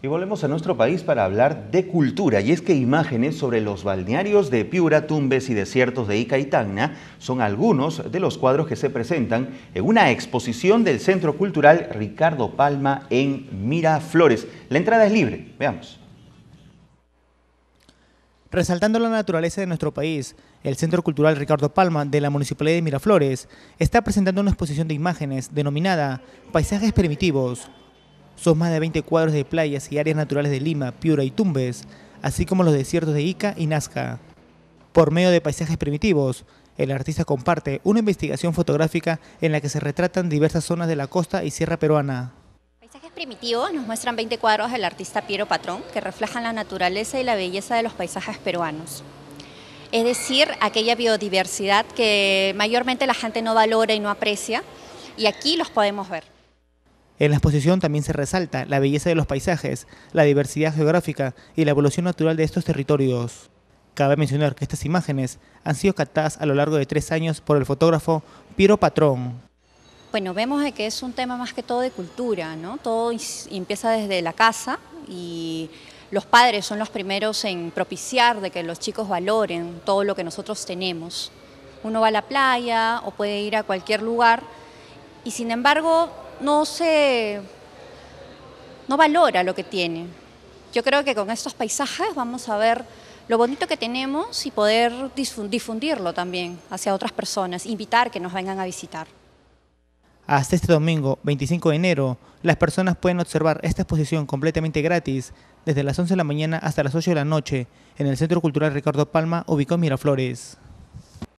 Y volvemos a nuestro país para hablar de cultura, y es que imágenes sobre los balnearios de Piura, Tumbes y desiertos de Ica y Tacna son algunos de los cuadros que se presentan en una exposición del Centro Cultural Ricardo Palma en Miraflores. La entrada es libre, veamos. Resaltando la naturaleza de nuestro país, el Centro Cultural Ricardo Palma de la Municipalidad de Miraflores está presentando una exposición de imágenes denominada Paisajes Primitivos, son más de 20 cuadros de playas y áreas naturales de Lima, Piura y Tumbes, así como los desiertos de Ica y Nazca. Por medio de paisajes primitivos, el artista comparte una investigación fotográfica en la que se retratan diversas zonas de la costa y sierra peruana. Paisajes primitivos nos muestran 20 cuadros del artista Piero Patrón que reflejan la naturaleza y la belleza de los paisajes peruanos. Es decir, aquella biodiversidad que mayormente la gente no valora y no aprecia, y aquí los podemos ver. En la exposición también se resalta la belleza de los paisajes, la diversidad geográfica y la evolución natural de estos territorios. Cabe mencionar que estas imágenes han sido captadas a lo largo de tres años por el fotógrafo Piero Patrón. Bueno, vemos que es un tema más que todo de cultura, ¿no? Todo empieza desde la casa y los padres son los primeros en propiciar de que los chicos valoren todo lo que nosotros tenemos. Uno va a la playa o puede ir a cualquier lugar y sin embargo no se no valora lo que tiene. Yo creo que con estos paisajes vamos a ver lo bonito que tenemos y poder difundirlo también hacia otras personas, invitar que nos vengan a visitar. Hasta este domingo, 25 de enero, las personas pueden observar esta exposición completamente gratis desde las 11 de la mañana hasta las 8 de la noche en el Centro Cultural Ricardo Palma, ubicado en Miraflores.